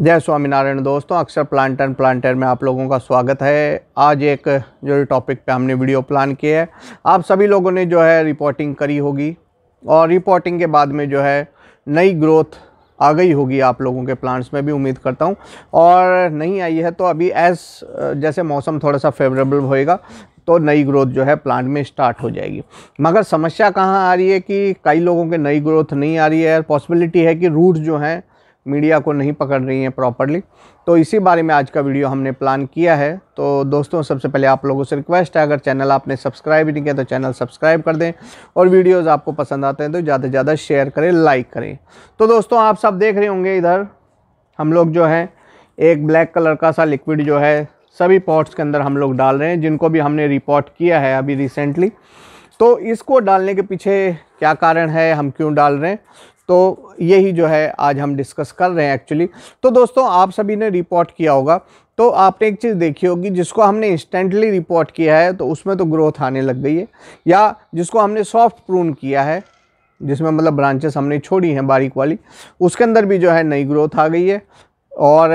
जय स्वामीनारायण दोस्तों अक्सर प्लांट एंड प्लांटर में आप लोगों का स्वागत है आज एक जो टॉपिक पे हमने वीडियो प्लान किया है आप सभी लोगों ने जो है रिपोर्टिंग करी होगी और रिपोर्टिंग के बाद में जो है नई ग्रोथ आ गई होगी आप लोगों के प्लांट्स में भी उम्मीद करता हूँ और नहीं आई है तो अभी एस जैसे मौसम थोड़ा सा फेवरेबल होएगा तो नई ग्रोथ जो है प्लांट में स्टार्ट हो जाएगी मगर समस्या कहाँ आ रही है कि कई लोगों के नई ग्रोथ नहीं आ रही है पॉसिबिलिटी है कि रूट जो हैं मीडिया को नहीं पकड़ रही हैं प्रॉपरली तो इसी बारे में आज का वीडियो हमने प्लान किया है तो दोस्तों सबसे पहले आप लोगों से रिक्वेस्ट है अगर चैनल आपने सब्सक्राइब नहीं किया तो चैनल सब्सक्राइब कर दें और वीडियोज़ आपको पसंद आते हैं तो ज़्यादा से ज़्यादा शेयर करें लाइक करें तो दोस्तों आप सब देख रहे होंगे इधर हम लोग जो है एक ब्लैक कलर का सा लिक्विड जो है सभी पॉट्स के अंदर हम लोग डाल रहे हैं जिनको भी हमने रिपोर्ट किया है अभी रिसेंटली तो इसको डालने के पीछे क्या कारण है हम क्यों डाल रहे हैं तो यही जो है आज हम डिस्कस कर रहे हैं एक्चुअली तो दोस्तों आप सभी ने रिपोर्ट किया होगा तो आपने एक चीज़ देखी होगी जिसको हमने इंस्टेंटली रिपोर्ट किया है तो उसमें तो ग्रोथ आने लग गई है या जिसको हमने सॉफ्ट प्रून किया है जिसमें मतलब ब्रांचेस हमने छोड़ी हैं बारीक वाली उसके अंदर भी जो है नई ग्रोथ आ गई है और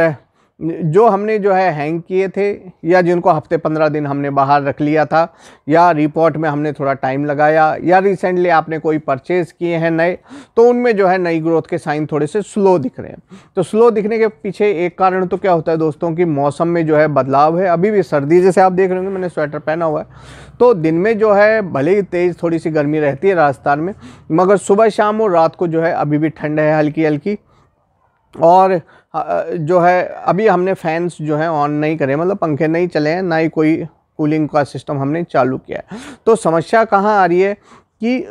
जो हमने जो है हैंग किए थे या जिनको हफ्ते पंद्रह दिन हमने बाहर रख लिया था या रिपोर्ट में हमने थोड़ा टाइम लगाया या रिसेंटली आपने कोई परचेज़ किए हैं नए तो उनमें जो है नई ग्रोथ के साइन थोड़े से स्लो दिख रहे हैं तो स्लो दिखने के पीछे एक कारण तो क्या होता है दोस्तों कि मौसम में जो है बदलाव है अभी भी सर्दी जैसे आप देख रहे होंगे मैंने स्वेटर पहना हुआ है तो दिन में जो है भले ही तेज़ थोड़ी सी गर्मी रहती है राजस्थान में मगर सुबह शाम और रात को जो है अभी भी ठंड है हल्की हल्की और जो है अभी हमने फैंस जो है ऑन नहीं करे मतलब पंखे नहीं चले हैं ना ही कोई कूलिंग का सिस्टम हमने चालू किया है तो समस्या कहाँ आ रही है कि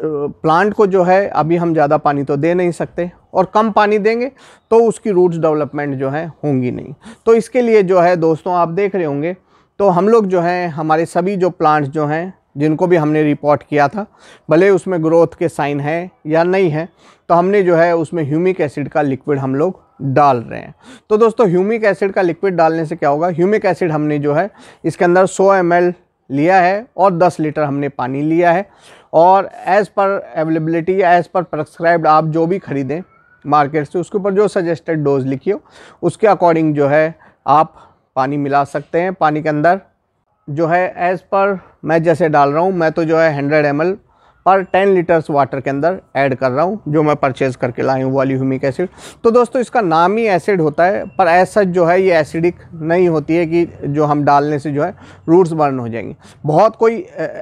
प्लांट को जो है अभी हम ज़्यादा पानी तो दे नहीं सकते और कम पानी देंगे तो उसकी रूट्स डेवलपमेंट जो है होंगी नहीं तो इसके लिए जो है दोस्तों आप देख रहे होंगे तो हम लोग जो हैं हमारे सभी जो प्लांट्स जो हैं जिनको भी हमने रिपोर्ट किया था भले उसमें ग्रोथ के साइन है या नहीं है तो हमने जो है उसमें ह्यूमिक एसिड का लिक्विड हम लोग डाल रहे हैं तो दोस्तों ह्यूमिक एसिड का लिक्विड डालने से क्या होगा ह्यूमिक एसिड हमने जो है इसके अंदर 100 एम लिया है और 10 लीटर हमने पानी लिया है और as per availability as per प्रस्क्राइब्ड आप जो भी ख़रीदें मार्केट से उसके ऊपर जो सजेस्टेड डोज लिखी हो उसके अकॉर्डिंग जो है आप पानी मिला सकते हैं पानी के अंदर जो है एज़ पर मैं जैसे डाल रहा हूँ मैं तो जो है हंड्रेड एम और 10 लीटर्स वाटर के अंदर ऐड कर रहा हूँ जो मैं परचेज़ करके लाई हूँ ह्यूमिक एसिड तो दोस्तों इसका नाम ही एसिड होता है पर ऐसा जो है ये एसिडिक नहीं होती है कि जो हम डालने से जो है रूट्स बर्न हो जाएंगे बहुत कोई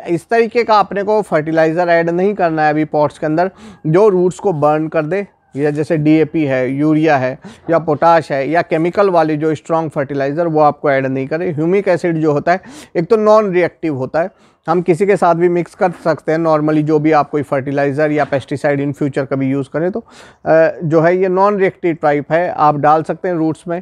इस तरीके का अपने को फर्टिलाइज़र ऐड नहीं करना है अभी पॉट्स के अंदर जो रूट्स को बर्न कर दे या जैसे डी है यूरिया है या पोटाश है या केमिकल वाले जो स्ट्रॉन्ग फर्टिलाइज़र वो आपको ऐड नहीं करें ह्यूमिक एसिड जो होता है एक तो नॉन रिएक्टिव होता है हम किसी के साथ भी मिक्स कर सकते हैं नॉर्मली जो भी आप कोई फर्टिलाइज़र या पेस्टिसाइड इन फ्यूचर कभी यूज़ करें तो जो है ये नॉन रिएक्टिव टाइप है आप डाल सकते हैं रूट्स में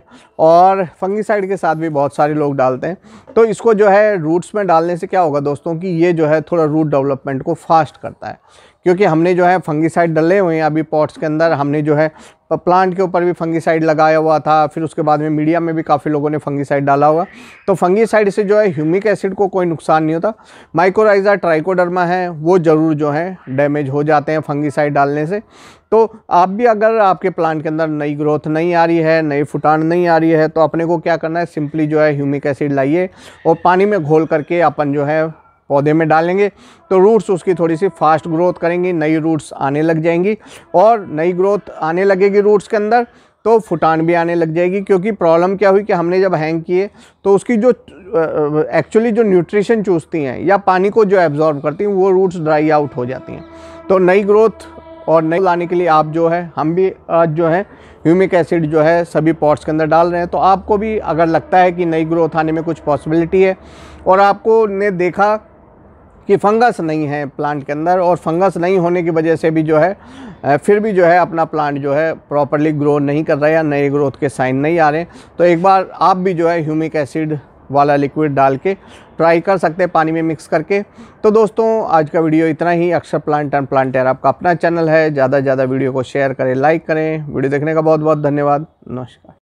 और फंगिसाइड के साथ भी बहुत सारे लोग डालते हैं तो इसको जो है रूट्स में डालने से क्या होगा दोस्तों कि ये जो है थोड़ा रूट डेवलपमेंट को फास्ट करता है क्योंकि हमने जो है फंगिसाइड डले हुए हैं अभी पॉट्स के अंदर हमने जो है प्लांट के ऊपर भी फंगीसाइड लगाया हुआ था फिर उसके बाद में मीडिया में भी काफ़ी लोगों ने फंगीसाइड डाला हुआ तो फंगीसाइड से जो है ह्यूमिक एसिड को कोई नुकसान नहीं होता माइक्रोराइजा ट्राइकोडर्मा है वो ज़रूर जो है डैमेज हो जाते हैं फंगीसाइड डालने से तो आप भी अगर आपके प्लांट के अंदर नई ग्रोथ नहीं आ रही है नई फुटान नहीं आ रही है तो अपने को क्या करना है सिंपली जो है ह्यूमिक एसिड लाइए और पानी में घोल करके अपन जो है पौधे में डालेंगे तो रूट्स उसकी थोड़ी सी फास्ट ग्रोथ करेंगी नई रूट्स आने लग जाएंगी और नई ग्रोथ आने लगेगी रूट्स के अंदर तो फुटान भी आने लग जाएगी क्योंकि प्रॉब्लम क्या हुई कि हमने जब हैंग किए तो उसकी जो एक्चुअली जो न्यूट्रिशन चूसती हैं या पानी को जो एब्जॉर्ब करती हैं वो रूट्स ड्राई आउट हो जाती हैं तो नई ग्रोथ और नई लाने के लिए आप जो है हम भी आज जो है ह्यूमिक एसिड जो है सभी पॉट्स के अंदर डाल रहे हैं तो आपको भी अगर लगता है कि नई ग्रोथ आने में कुछ पॉसिबिलिटी है और आपको ने देखा कि फंगस नहीं है प्लांट के अंदर और फंगस नहीं होने की वजह से भी जो है फिर भी जो है अपना प्लांट जो है प्रॉपरली ग्रो नहीं कर रहा या नए ग्रोथ के साइन नहीं आ रहे तो एक बार आप भी जो है ह्यूमिक एसिड वाला लिक्विड डाल के ट्राई कर सकते हैं पानी में मिक्स करके तो दोस्तों आज का वीडियो इतना ही अक्षर प्लांट एंड एयर आपका अपना चैनल है ज़्यादा से ज़्यादा वीडियो को शेयर करें लाइक करें वीडियो देखने का बहुत बहुत धन्यवाद नमस्कार